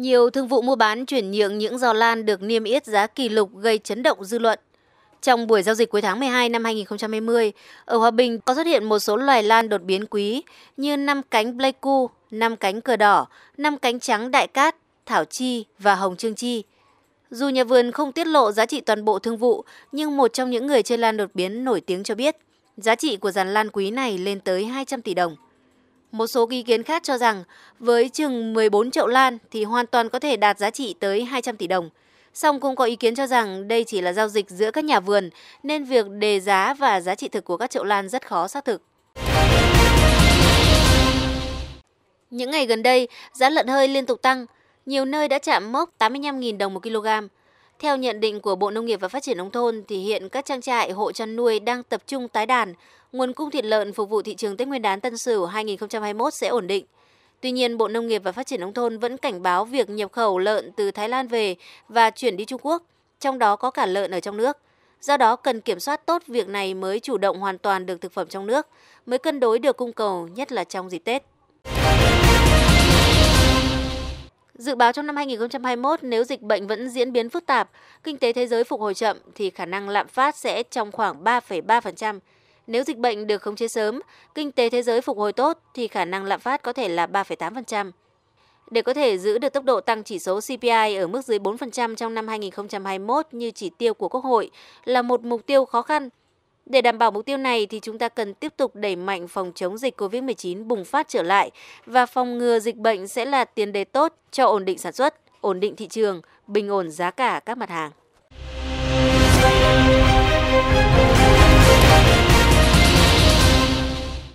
Nhiều thương vụ mua bán chuyển nhượng những giò lan được niêm yết giá kỷ lục gây chấn động dư luận. Trong buổi giao dịch cuối tháng 12 năm 2020, ở Hòa Bình có xuất hiện một số loài lan đột biến quý như năm cánh Pleiku, năm cánh cờ đỏ, năm cánh trắng đại cát, thảo chi và hồng trương chi. Dù nhà vườn không tiết lộ giá trị toàn bộ thương vụ, nhưng một trong những người chơi lan đột biến nổi tiếng cho biết, giá trị của dàn lan quý này lên tới 200 tỷ đồng. Một số ý kiến khác cho rằng với chừng 14 triệu lan thì hoàn toàn có thể đạt giá trị tới 200 tỷ đồng. Song cũng có ý kiến cho rằng đây chỉ là giao dịch giữa các nhà vườn nên việc đề giá và giá trị thực của các triệu lan rất khó xác thực. Những ngày gần đây, giá lợn hơi liên tục tăng, nhiều nơi đã chạm mốc 85.000 đồng một kg. Theo nhận định của Bộ Nông nghiệp và Phát triển nông thôn thì hiện các trang trại hộ chăn nuôi đang tập trung tái đàn, nguồn cung thịt lợn phục vụ thị trường Tết Nguyên đán Tân Sửu 2021 sẽ ổn định. Tuy nhiên, Bộ Nông nghiệp và Phát triển nông thôn vẫn cảnh báo việc nhập khẩu lợn từ Thái Lan về và chuyển đi Trung Quốc, trong đó có cả lợn ở trong nước. Do đó cần kiểm soát tốt việc này mới chủ động hoàn toàn được thực phẩm trong nước, mới cân đối được cung cầu nhất là trong dịp Tết. Dự báo trong năm 2021, nếu dịch bệnh vẫn diễn biến phức tạp, kinh tế thế giới phục hồi chậm thì khả năng lạm phát sẽ trong khoảng 3,3%. Nếu dịch bệnh được khống chế sớm, kinh tế thế giới phục hồi tốt thì khả năng lạm phát có thể là 3,8%. Để có thể giữ được tốc độ tăng chỉ số CPI ở mức dưới 4% trong năm 2021 như chỉ tiêu của Quốc hội là một mục tiêu khó khăn để đảm bảo mục tiêu này thì chúng ta cần tiếp tục đẩy mạnh phòng chống dịch COVID-19 bùng phát trở lại và phòng ngừa dịch bệnh sẽ là tiền đề tốt cho ổn định sản xuất, ổn định thị trường, bình ổn giá cả các mặt hàng.